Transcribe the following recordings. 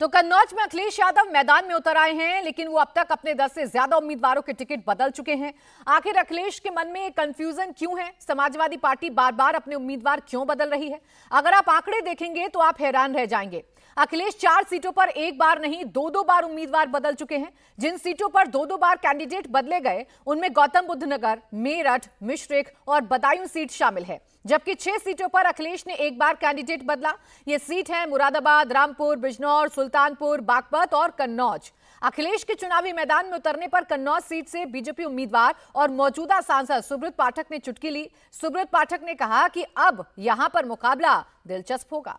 तो कन्नौज में अखिलेश यादव मैदान में उतर आए हैं लेकिन वो अब तक अपने दस से ज्यादा उम्मीदवारों के टिकट बदल चुके हैं आखिर अखिलेश के मन में कंफ्यूजन क्यों है समाजवादी पार्टी बार बार अपने उम्मीदवार क्यों बदल रही है अगर आप आंकड़े देखेंगे तो आप हैरान रह जाएंगे अखिलेश चार सीटों पर एक बार नहीं दो दो बार उम्मीदवार बदल चुके हैं जिन सीटों पर दो दो बार कैंडिडेट बदले गए उनमें गौतम बुद्ध नगर मेरठ मिश्रिक और बदायूं सीट शामिल है जबकि छह सीटों पर अखिलेश ने एक बार कैंडिडेट बदला ये सीट है मुरादाबाद रामपुर बिजनौर सुल्तानपुर बागपत और कन्नौज अखिलेश के चुनावी मैदान में उतरने पर कन्नौज सीट से बीजेपी उम्मीदवार और मौजूदा सांसद सुब्रत पाठक ने चुटकी ली सुब्रत पाठक ने कहा कि अब यहां पर मुकाबला दिलचस्प होगा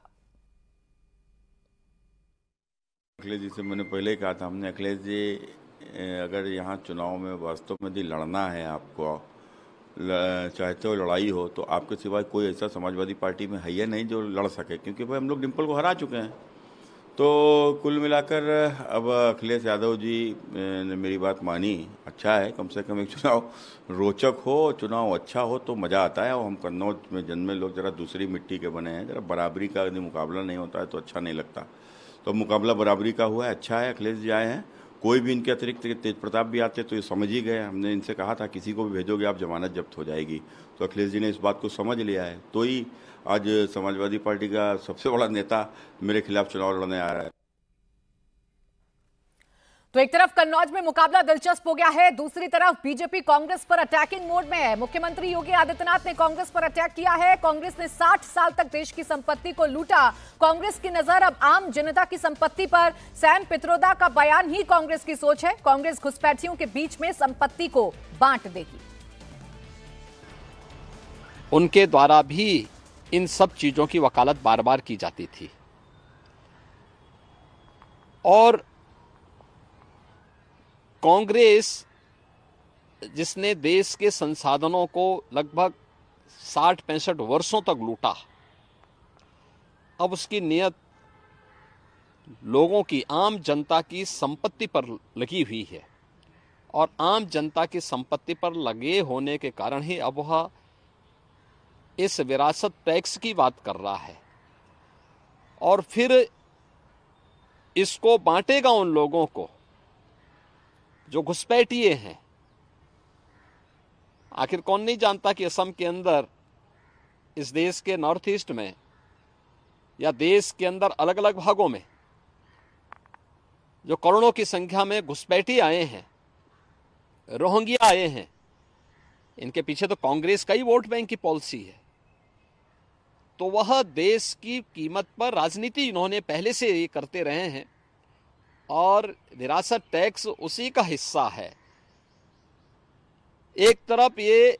अखिलेश जी से मैंने पहले ही कहा था हमने अखिलेश जी अगर यहाँ चुनाव में वास्तव में यदि लड़ना है आपको चाहते हो तो लड़ाई हो तो आपके सिवाय कोई ऐसा समाजवादी पार्टी में है या नहीं जो लड़ सके क्योंकि भाई हम लोग डिम्पल को हरा चुके हैं तो कुल मिलाकर अब अखिलेश यादव जी ने मेरी बात मानी अच्छा है कम से कम एक चुनाव रोचक हो चुनाव अच्छा हो तो मज़ा आता है और हम कन्नौज में जन्मे लोग ज़रा दूसरी मिट्टी के बने हैं ज़रा बराबरी का यदि मुकाबला नहीं होता है तो अच्छा नहीं लगता तो मुकाबला बराबरी का हुआ है अच्छा है अखिलेश जी आए हैं कोई भी इनके अतिरिक्त तेज प्रताप भी आते तो ये समझ ही गए हमने इनसे कहा था किसी को भी भेजोगे आप जमानत जब्त हो जाएगी तो अखिलेश जी ने इस बात को समझ लिया है तो ही आज समाजवादी पार्टी का सबसे बड़ा नेता मेरे खिलाफ चुनाव लड़ने आ रहा है तो एक तरफ कन्नौज में मुकाबला दिलचस्प हो गया है दूसरी तरफ बीजेपी कांग्रेस पर अटैकिंग मोड में है मुख्यमंत्री योगी आदित्यनाथ ने कांग्रेस पर अटैक किया है कांग्रेस ने 60 साल तक देश की संपत्ति को लूटा कांग्रेस की नजर अब आम जनता की संपत्ति पर सैम पित्रोदा का बयान ही कांग्रेस की सोच है कांग्रेस घुसपैठियों के बीच में संपत्ति को बांट देगी उनके द्वारा भी इन सब चीजों की वकालत बार बार की जाती थी और कांग्रेस जिसने देश के संसाधनों को लगभग साठ पैंसठ वर्षों तक लूटा अब उसकी नियत लोगों की आम जनता की संपत्ति पर लगी हुई है और आम जनता की संपत्ति पर लगे होने के कारण ही अब वह इस विरासत टैक्स की बात कर रहा है और फिर इसको बांटेगा उन लोगों को जो घुसपैठिए हैं आखिर कौन नहीं जानता कि असम के अंदर इस देश के नॉर्थ ईस्ट में या देश के अंदर अलग अलग भागों में जो करोड़ों की संख्या में घुसपैठी आए हैं रोहंगिया आए हैं इनके पीछे तो कांग्रेस का ही वोट बैंक की पॉलिसी है तो वह देश की कीमत पर राजनीति इन्होंने पहले से ये करते रहे हैं और विरासत टैक्स उसी का हिस्सा है एक तरफ ये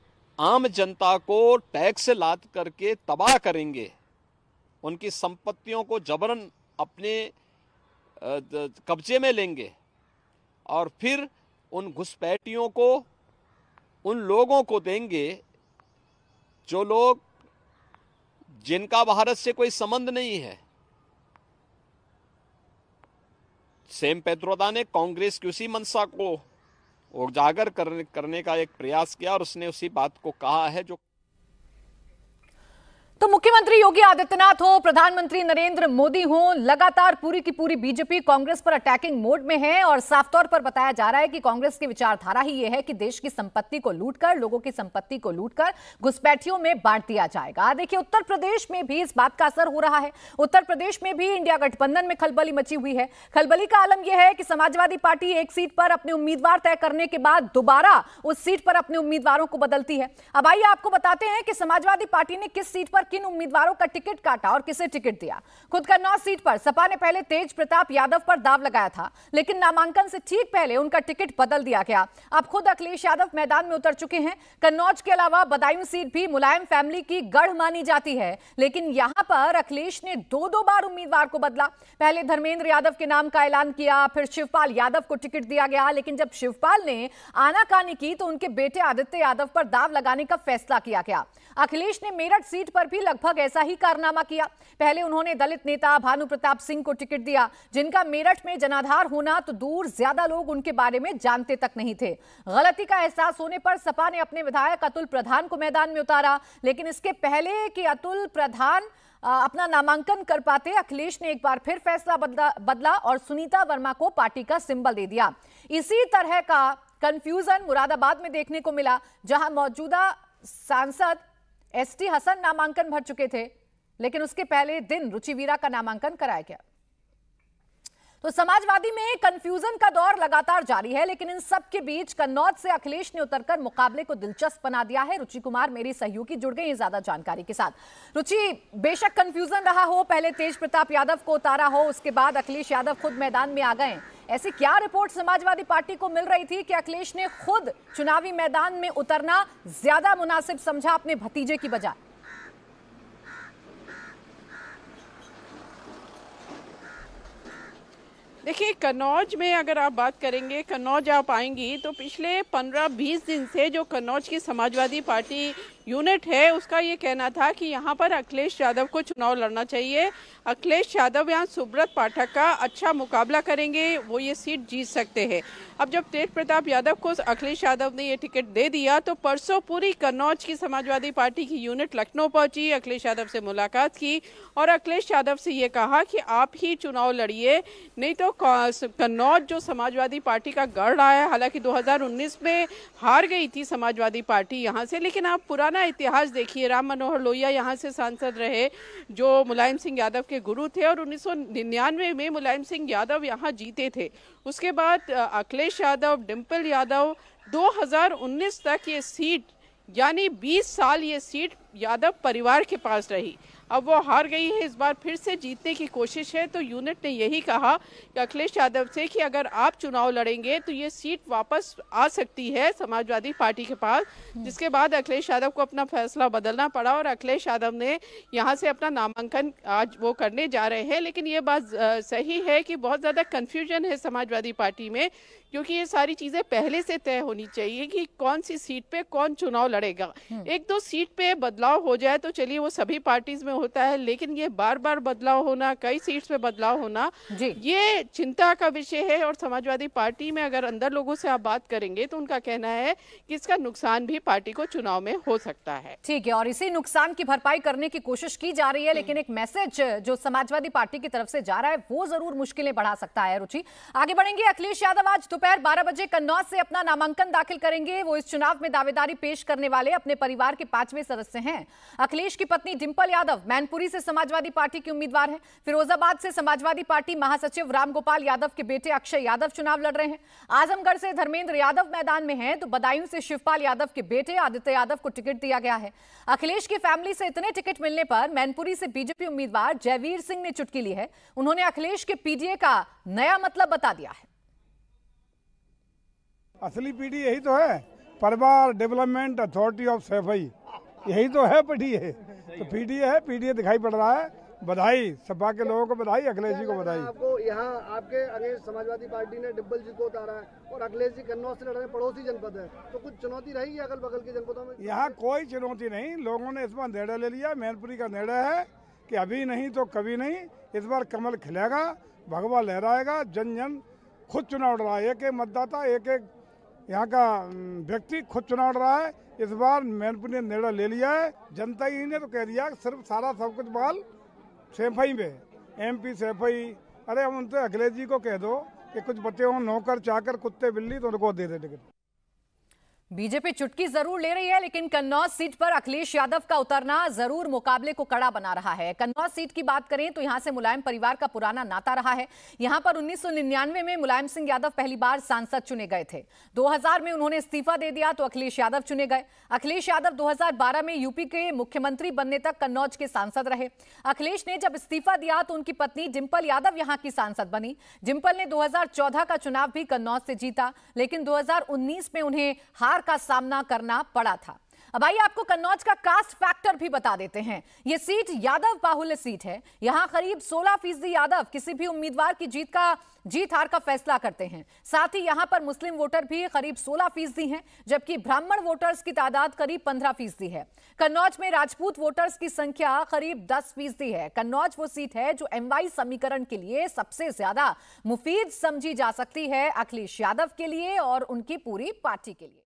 आम जनता को टैक्स लाद करके तबाह करेंगे उनकी संपत्तियों को जबरन अपने कब्जे में लेंगे और फिर उन घुसपैठियों को उन लोगों को देंगे जो लोग जिनका भारत से कोई संबंध नहीं है सेम पैद्रोदा ने कांग्रेस की उसी मनसा को उजागर करने करने का एक प्रयास किया और उसने उसी बात को कहा है जो तो मुख्यमंत्री योगी आदित्यनाथ हो प्रधानमंत्री नरेंद्र मोदी हो लगातार पूरी की पूरी बीजेपी कांग्रेस पर अटैकिंग मोड में है और साफ तौर पर बताया जा रहा है कि कांग्रेस की विचारधारा ही यह है कि देश की संपत्ति को लूटकर लोगों की संपत्ति को लूटकर घुसपैठियों में बांट दिया जाएगा देखिए उत्तर प्रदेश में भी इस बात का असर हो रहा है उत्तर प्रदेश में भी इंडिया गठबंधन में खलबली मची हुई है खलबली का आलम यह है कि समाजवादी पार्टी एक सीट पर अपने उम्मीदवार तय करने के बाद दोबारा उस सीट पर अपने उम्मीदवारों को बदलती है अब आइए आपको बताते हैं कि समाजवादी पार्टी ने किस सीट पर किन उम्मीदवारों का टिकट काटा और किसे टिकट दिया खुद का नौ सीट पर सपा ने पहले तेज प्रताप यादव पर दाव लगाया था लेकिन नामांकन से ठीक पहले उनका टिकट बदल दिया गया अब खुद अखिलेश यादव मैदान में उतर चुके हैं कन्नौज के अलावा बदायूं सीट भी मुलायम फैमिली की गढ़ मानी जाती है लेकिन यहां पर अखिलेश ने दो दो बार उम्मीदवार को बदला पहले धर्मेंद्र यादव के नाम का ऐलान किया फिर शिवपाल यादव को टिकट दिया गया लेकिन जब शिवपाल ने आनाकानी की तो उनके बेटे आदित्य यादव पर दाव लगाने का फैसला किया गया अखिलेश ने मेरठ सीट पर भी भी लगभग ऐसा ही कारनामा किया पहले उन्होंने दलित नेता भानु प्रताप सिंह को टिकट दिया जिनका मेरठ में जनाधार होना तो दूर ज्यादा लोग उनके बारे में जानते तक नहीं थे गलती का एहसास होने पर सपा ने अपने विधायक अतुल प्रधान को मैदान में उतारा लेकिन इसके पहले कि अतुल प्रधान अपना नामांकन कर पाते अखिलेश ने एक बार फिर फैसला बदला बदला और सुनीता वर्मा को पार्टी का सिंबल दे दिया इसी तरह का कंफ्यूजन मुरादाबाद में देखने को मिला जहां मौजूदा सांसद एसटी हसन नामांकन भर चुके थे लेकिन उसके पहले दिन रुचिवीरा का नामांकन कराया गया तो समाजवादी में कंफ्यूजन का दौर लगातार जारी है लेकिन इन सब के बीच कन्नौज से अखिलेश ने उतरकर मुकाबले को दिलचस्प बना दिया है रुचि कुमार मेरी सहयोगी जुड़ गई ज्यादा जानकारी के साथ रुचि बेशक कंफ्यूजन रहा हो पहले तेज प्रताप यादव को उतारा हो उसके बाद अखिलेश यादव खुद मैदान में आ गए ऐसी क्या रिपोर्ट समाजवादी पार्टी को मिल रही थी कि अखिलेश ने खुद चुनावी मैदान में उतरना ज्यादा मुनासिब समझा अपने भतीजे की बजाय देखिए कन्नौज में अगर आप बात करेंगे कन्नौज आप आएंगी तो पिछले पंद्रह बीस दिन से जो कन्नौज की समाजवादी पार्टी यूनिट है उसका ये कहना था कि यहाँ पर अखिलेश यादव को चुनाव लड़ना चाहिए अखिलेश यादव यहाँ सुब्रत पाठक का अच्छा मुकाबला करेंगे वो ये सीट जीत सकते हैं अब जब तेज प्रताप यादव को अखिलेश यादव ने ये टिकट दे दिया तो परसों पूरी कन्नौज की समाजवादी पार्टी की यूनिट लखनऊ पहुँची अखिलेश यादव से मुलाकात की और अखिलेश यादव से ये कहा कि आप ही चुनाव लड़िए नहीं तो कन्नौज जो समाजवादी पार्टी का गढ़ आया हालांकि 2019 में हार गई थी समाजवादी पार्टी यहाँ से लेकिन आप पुराना इतिहास देखिए राम मनोहर लोहिया यहाँ से सांसद रहे जो मुलायम सिंह यादव के गुरु थे और 1999 में मुलायम सिंह यादव यहाँ जीते थे उसके बाद अखिलेश यादव डिम्पल यादव 2019 तक ये सीट यानी 20 साल ये सीट यादव परिवार के पास रही अब वो हार गई है इस बार फिर से जीतने की कोशिश है तो यूनिट ने यही कहा कि अखिलेश यादव से कि अगर आप चुनाव लड़ेंगे तो ये सीट वापस आ सकती है समाजवादी पार्टी के पास हम्म। जिसके बाद अखिलेश यादव को अपना फैसला बदलना पड़ा और अखिलेश यादव ने यहाँ से अपना नामांकन आज वो करने जा रहे हैं लेकिन ये बात सही है कि बहुत ज़्यादा कन्फ्यूजन है समाजवादी पार्टी में क्योंकि ये सारी चीज़ें पहले से तय होनी चाहिए कि कौन सी सीट पे कौन चुनाव लड़ेगा हम्म। एक दो सीट पे बदलाव हो जाए तो चलिए वो सभी पार्टीज में होता है लेकिन ये बार बार बदलाव होना कई सीट्स पे बदलाव होना ये चिंता का विषय है और समाजवादी पार्टी में अगर अंदर लोगों से आप बात करेंगे तो उनका कहना है कि इसका नुकसान भी पार्टी को चुनाव में हो सकता है ठीक है और इसी नुकसान की भरपाई करने की कोशिश की जा रही है हम्म। लेकिन एक मैसेज जो समाजवादी पार्टी की तरफ से जा रहा है वो जरूर मुश्किलें बढ़ा सकता है रुचि आगे बढ़ेंगे अखिलेश यादव आज तो दोपहर 12 बजे कन्नौज से अपना नामांकन दाखिल करेंगे वो इस चुनाव में दावेदारी पेश करने वाले अपने परिवार के पांचवें सदस्य हैं अखिलेश की पत्नी डिम्पल यादव मैनपुरी से समाजवादी पार्टी की उम्मीदवार है फिरोजाबाद से समाजवादी पार्टी महासचिव रामगोपाल यादव के बेटे अक्षय यादव चुनाव लड़ रहे हैं आजमगढ़ से धर्मेंद्र यादव मैदान में है तो बदायूं से शिवपाल यादव के बेटे आदित्य यादव को टिकट दिया गया है अखिलेश की फैमिली से इतने टिकट मिलने पर मैनपुरी से बीजेपी उम्मीदवार जयवीर सिंह ने चुटकी ली है उन्होंने अखिलेश के पीडीए का नया मतलब बता दिया है असली पीढ़ी यही तो है परिवार डेवलपमेंट अथॉरिटी ऑफ सफाई यही तो है है तो पीढ़ी है पीडीए दिखाई पड़ रहा है बधाई सपा के लोगों को बधाई अखिलेश जी को बधाई आपको यहाँ आपके अगेंस्ट समाजवादी पार्टी ने डिब्बल जी को उतारा है और अखिलेश जी कन्नौज से लड़ रहे पड़ोसी जनपद है तो कुछ चुनौती रहेगी अगल बगल के जनपदों में यहाँ कोई चुनौती नहीं लोगों ने इस बार निर्णय ले लिया मैनपुरी का निर्णय है कि अभी नहीं तो कभी नहीं इस बार कमल खिलेगा भगवा लहराएगा जन जन खुद चुनाव लड़ा एक एक मतदाता एक एक यहाँ का व्यक्ति खुद चुनाव लड़ रहा है इस बार मैनपुर ने निर्णय ले लिया है जनता ही ने तो कह दिया सिर्फ सारा सब कुछ बाल सेफाई में एम पी सेफाई अरे हम उनसे अखिलेश जी को कह दो कि कुछ बच्चे हों नौकर चाकर कुत्ते बिल्ली तो उनको दे दे टिकट बीजेपी चुटकी जरूर ले रही है लेकिन कन्नौज सीट पर अखिलेश यादव का उतरना जरूर मुकाबले को कड़ा बना रहा है कन्नौज सीट की बात करें तो यहां से मुलायम परिवार का पुराना नाता रहा है यहां पर 1999 में मुलायम सिंह यादव पहली बार सांसद चुने गए थे 2000 में उन्होंने इस्तीफा दे दिया तो अखिलेश यादव चुने गए अखिलेश यादव दो में यूपी के मुख्यमंत्री बनने तक कन्नौज के सांसद रहे अखिलेश ने जब इस्तीफा दिया तो उनकी पत्नी डिम्पल यादव यहाँ की सांसद बनी डिम्पल ने दो का चुनाव भी कन्नौज से जीता लेकिन दो में उन्हें हार हार का सामना करना पड़ा था अब आइए आपको कन्नौज का कास्ट फैक्टर भी बता देते हैं ये सीट यादव बाहुल्य सीट है यहां करीब 16 फीसदी यादव किसी भी उम्मीदवार की जीत का जीत हार का फैसला करते हैं साथ ही यहां पर मुस्लिम वोटर भी करीब 16 फीसदी हैं जबकि ब्राह्मण वोटर्स की तादाद करीब 15 फीसदी है कन्नौज में राजपूत वोटर्स की संख्या करीब 10 फीसदी है कन्नौज वो सीट है जो एम समीकरण के लिए सबसे ज्यादा मुफीद समझी जा सकती है अखिलेश यादव के लिए और उनकी पूरी पार्टी के लिए